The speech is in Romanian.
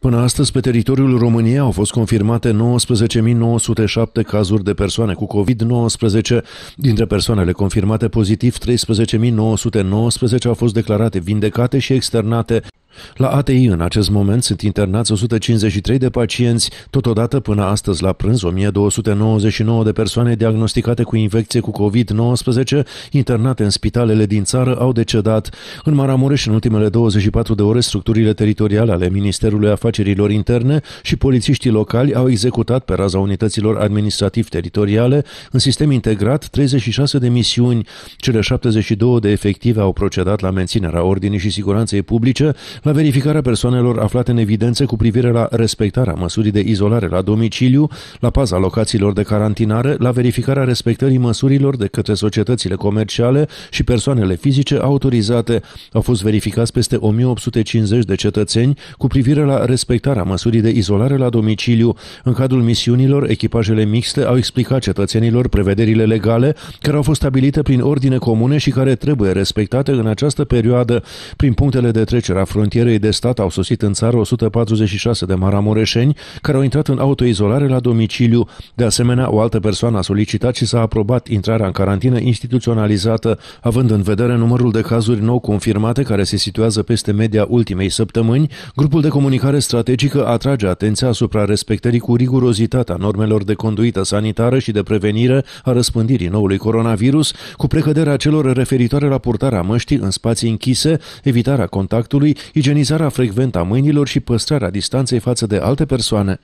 Până astăzi, pe teritoriul României au fost confirmate 19.907 cazuri de persoane cu COVID-19. Dintre persoanele confirmate pozitiv, 13.919 au fost declarate vindecate și externate, la ATI în acest moment sunt internați 153 de pacienți, totodată până astăzi la prânz 1299 de persoane diagnosticate cu infecție cu COVID-19 internate în spitalele din țară au decedat. În Maramureș în ultimele 24 de ore structurile teritoriale ale Ministerului Afacerilor Interne și polițiștii locali au executat pe raza unităților administrativ-teritoriale în sistem integrat 36 de misiuni. Cele 72 de efective au procedat la menținerea ordinii și siguranței publice la verificarea persoanelor aflate în evidență cu privire la respectarea măsurii de izolare la domiciliu, la paza locațiilor de carantinare, la verificarea respectării măsurilor de către societățile comerciale și persoanele fizice autorizate. Au fost verificați peste 1850 de cetățeni cu privire la respectarea măsurii de izolare la domiciliu. În cadrul misiunilor, echipajele mixte au explicat cetățenilor prevederile legale care au fost stabilite prin ordine comune și care trebuie respectate în această perioadă prin punctele de trecere a frontierei frontierei de stat au sosit în țară 146 de maramureșeni care au intrat în autoizolare la domiciliu. De asemenea, o altă persoană a solicitat și s-a aprobat intrarea în carantină instituționalizată, având în vedere numărul de cazuri nou confirmate care se situează peste media ultimei săptămâni, grupul de comunicare strategică atrage atenția asupra respectării cu rigurozitatea a normelor de conduită sanitară și de prevenire a răspândirii noului coronavirus, cu precăderea celor referitoare la purtarea măștii în spații închise, evitarea contactului, igienizarea frecventă a mâinilor și păstrarea distanței față de alte persoane